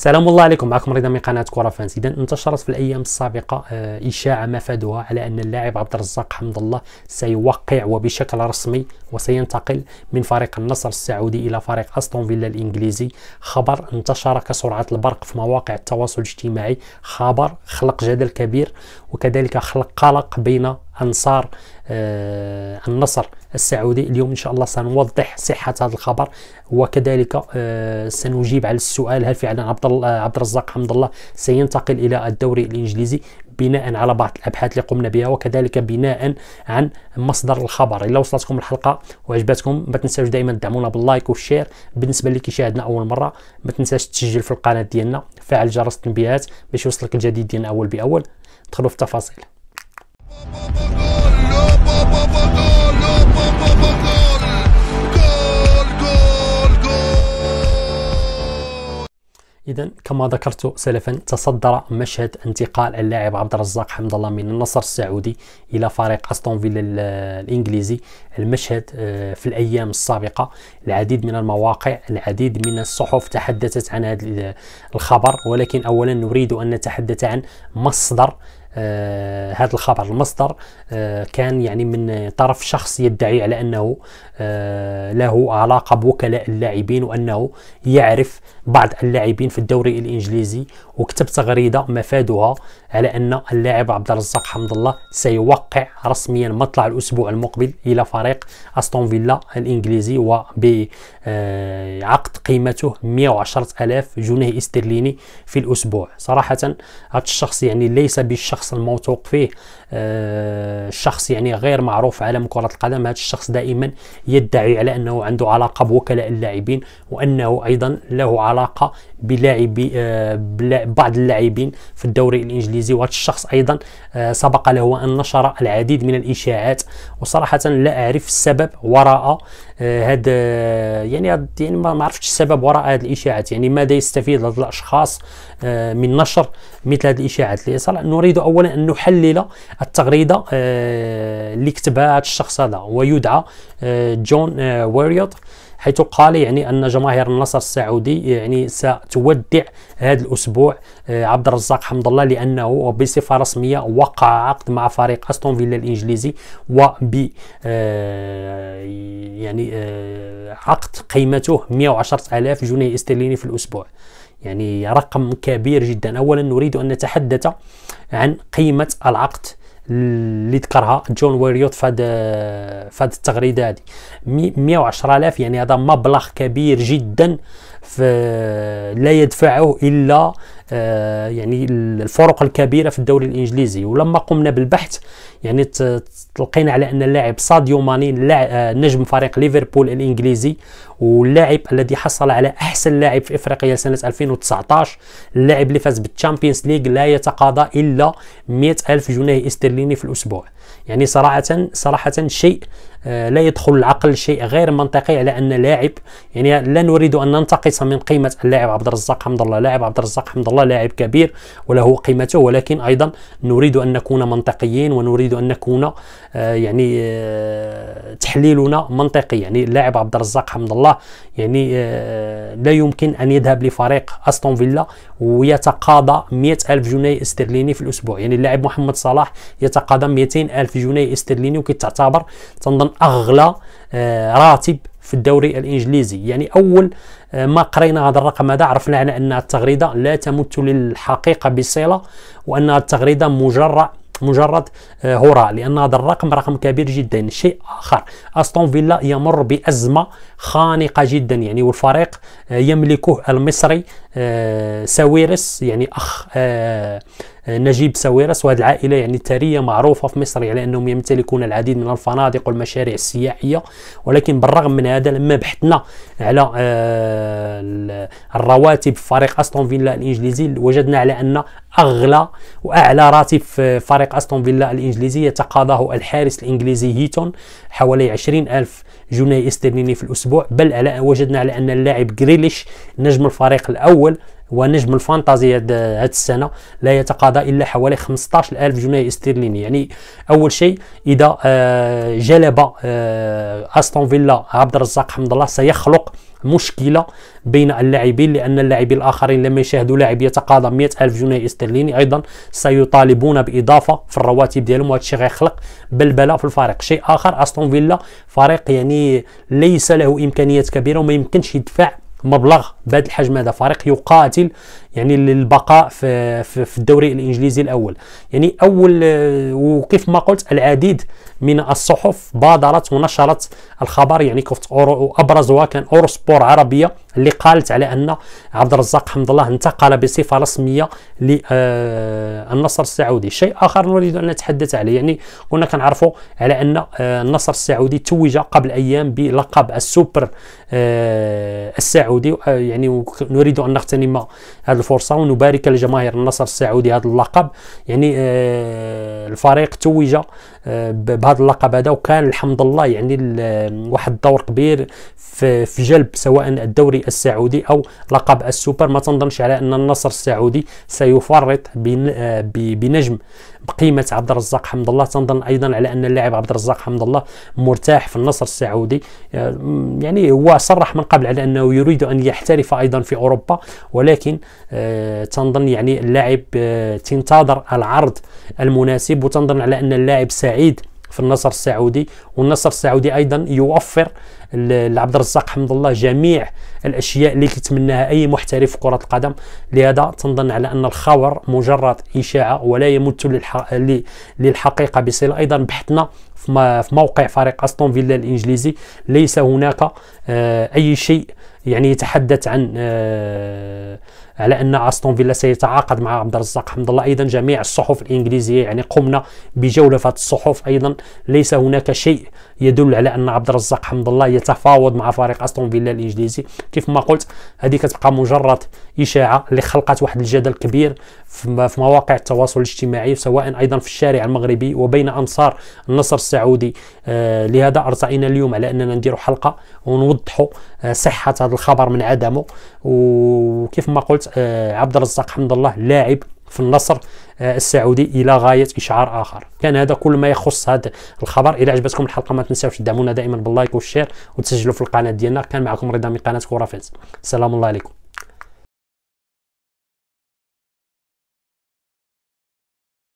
سلام الله عليكم معكم رضا من قناه كره فانس اذا انتشرت في الايام السابقه آه، اشاعه مفادها على ان اللاعب عبد الرزاق حمد الله سيوقع وبشكل رسمي وسينتقل من فريق النصر السعودي الى فريق استون فيلا الانجليزي خبر انتشر كسرعه البرق في مواقع التواصل الاجتماعي خبر خلق جدل كبير وكذلك خلق قلق بين انصار آه، النصر السعودي اليوم ان شاء الله سنوضح صحه هذا الخبر وكذلك آه، سنجيب على السؤال هل فعلا عبد آه، عبد الرزاق حمد الله سينتقل الى الدوري الانجليزي بناء على بعض الابحاث اللي قمنا بها وكذلك بناء عن مصدر الخبر الا وصلتكم الحلقه وعجبتكم ما تنساوش دائما تدعمونا باللايك والشير بالنسبه اللي كيشاهدنا اول مره ما تنساش تسجل في القناه ديالنا فعل جرس التنبيهات باش يوصلك الجديد ديالنا اول باول دخلوا في التفاصيل إذا كما ذكرت سلفا تصدر مشهد انتقال اللاعب عبد الرزاق حمد الله من النصر السعودي إلى فريق أستون فيلا الإنجليزي المشهد آه، في الأيام السابقة العديد من المواقع العديد من الصحف تحدثت عن هذا الخبر ولكن أولا نريد أن نتحدث عن مصدر آه، هذا الخبر المصدر آه، كان يعني من طرف شخص يدعي على انه آه، له علاقه بوكلاء اللاعبين وانه يعرف بعض اللاعبين في الدوري الانجليزي وكتب تغريده مفادها على ان اللاعب عبد الرزاق حمد الله سيوقع رسميا مطلع الاسبوع المقبل الى فريق استون فيلا الانجليزي وبعقد قيمته 110 جنيه استرليني في الاسبوع صراحه هذا الشخص يعني ليس بالشخص الشخص الموثوق فيه آه شخص يعني غير معروف عالم كرة القدم هذا الشخص دائما يدعي على أنه عنده علاقة بوكلاء اللاعبين وأنه أيضا له علاقة بلاعبي آه بعض اللاعبين في الدوري الإنجليزي وهذا الشخص أيضا آه سبق له أن نشر العديد من الإشاعات وصراحة لا أعرف السبب وراء آه، هاد آه، يعني هاد يعني ما عرفتش السبب وراء هاد الاشاعات يعني ماذا يستفيد هاد الاشخاص آه، من نشر مثل هاد الاشاعات اللي نريد اولا ان نحلل التغريده اللي كتبها هاد الشخص هذا ويدعى جون واريوت حيث قال يعني ان جماهير النصر السعودي يعني ستودع هذا الاسبوع آه، عبد الرزاق حمد الله لانه بصفه رسميه وقع عقد مع فريق استون فيلا الانجليزي وب آه، يعني آه، عقد قيمته 110000 جنيه استرليني في الاسبوع يعني رقم كبير جدا اولا نريد ان نتحدث عن قيمه العقد اللي ذكرها جون ويريوت فهاد فهاد التغريده هذه 110000 يعني هذا مبلغ كبير جدا لا يدفعه الا آه، يعني الفرق الكبيره في الدوري الانجليزي ولما قمنا بالبحث يعني تلقينا على ان اللاعب ساديو ماني آه، نجم فريق ليفربول الانجليزي واللاعب الذي حصل على احسن لاعب في افريقيا سنه 2019 اللاعب اللي فاز بالتشامبيونز ليغ لا يتقاضى الا 100 الف جنيه استرليني في الاسبوع يعني صراحه صراحه شيء آه، لا يدخل العقل شيء غير منطقي على ان لاعب يعني لا نريد ان ننتقص من قيمه اللاعب عبد الرزاق حمد الله لاعب عبد الرزاق حمد الله لاعب كبير وله قيمته ولكن ايضا نريد ان نكون منطقيين ونريد ان نكون آه، يعني آه، تحليلنا منطقي يعني اللاعب عبد الرزاق حمد الله يعني لا يمكن ان يذهب لفريق استون فيلا ويتقاضى 100000 جنيه استرليني في الاسبوع يعني اللاعب محمد صلاح يتقاضى 200000 جنيه استرليني وكتعتبر تنظن اغلى آه، راتب في الدوري الانجليزي يعني اول آه، ما قرينا هذا الرقم هذا عرفنا على ان التغريده لا تمت للحقيقه بصله وان التغريده مجرد مجرد آه، هراء لان هذا الرقم رقم كبير جدا شيء اخر استون فيلا يمر بازمه خانقه جدا يعني والفريق يملكه المصري آه، ساويرس يعني اخ آه، آه، نجيب ساويرس وهذه العائله يعني تاريه معروفه في مصر على انهم يمتلكون العديد من الفنادق والمشاريع السياحيه ولكن بالرغم من هذا لما بحثنا على الرواتب في فريق استون فيلا الانجليزي وجدنا على ان اغلى واعلى راتب في فريق استون فيلا الانجليزي يتقاضاه الحارس الانجليزي هيتون حوالي 20000 جنيه استرليني في الاسبوع بل على وجدنا على ان اللاعب جريليش نجم الفريق الاول الأول هو نجم الفانتازي هاد السنة لا يتقاضى إلا حوالي 15000 جنيه استرليني يعني أول شيء إذا آه، جلب آه، أستون فيلا عبد الرزاق حمد الله سيخلق مشكله بين اللاعبين لان اللاعبين الاخرين لما يشاهدوا لاعب يتقاضى 100 الف جنيه استرليني ايضا سيطالبون باضافه في الرواتب ديالهم وهذا الشيء غيخلق بلبله في الفريق شيء اخر استون فيلا فريق يعني ليس له امكانيات كبيره وما يمكنش يدفع مبلغ بهذا الحجم هذا فريق يقاتل يعني للبقاء في, في, الدوري الانجليزي الاول يعني اول آه، وكيف ما قلت العديد من الصحف بادرت ونشرت الخبر يعني كفت أورو ابرزها كان اوروسبور عربيه اللي قالت على ان عبد الرزاق حمد الله انتقل بصفه رسميه للنصر آه، السعودي شيء اخر نريد ان نتحدث عليه يعني كنا كنعرفوا على ان آه، النصر السعودي توج قبل ايام بلقب السوبر السعودي يعني نريد ان نغتنم هذا الفرصه ونبارك لجماهير النصر السعودي هذا اللقب يعني آه، الفريق توج آه، بهذا اللقب هذا وكان الحمد لله يعني آه، واحد الدور كبير في جلب سواء الدوري السعودي او لقب السوبر ما تنظنش على ان النصر السعودي سيفرط بنجم بقيمه عبد الرزاق حمد الله تنظن ايضا على ان اللاعب عبد الرزاق حمد الله مرتاح في النصر السعودي يعني هو صرح من قبل على انه يريد ان يحترف ايضا في اوروبا ولكن تنظن يعني اللاعب آه، تنتظر العرض المناسب وتنظن على ان اللاعب سعيد في النصر السعودي والنصر السعودي ايضا يوفر لعبد الرزاق حمد الله جميع الاشياء اللي كيتمناها اي محترف كره القدم لهذا تنظن على ان الخبر مجرد اشاعه ولا يمت للحقيقه بصله ايضا بحثنا في موقع فريق استون فيلا الانجليزي ليس هناك آه، اي شيء يعني يتحدث عن آه، على ان استون فيلا سيتعاقد مع عبد الرزاق حمد الله ايضا جميع الصحف الانجليزيه يعني قمنا بجوله في الصحف ايضا ليس هناك شيء يدل على ان عبد الرزاق حمد الله يتفاوض مع فريق استون فيلا الانجليزي كيف ما قلت هذه كتبقى مجرد اشاعه اللي خلقت واحد الجدل كبير في مواقع التواصل الاجتماعي سواء ايضا في الشارع المغربي وبين انصار النصر السعودي آه، لهذا ارتئينا اليوم على اننا نديروا حلقه ونوضحوا آه، صحه هذا الخبر من عدمه وكيف ما قلت آه، عبد الرزاق حمد الله لاعب في النصر السعودي الى غايه اشعار اخر كان هذا كل ما يخص هذا الخبر اذا عجبتكم الحلقه ما تنساوش تدعمونا دائما باللايك والشير وتسجلوا في القناه ديالنا كان معكم رضا من قناه كوره فاس سلام الله عليكم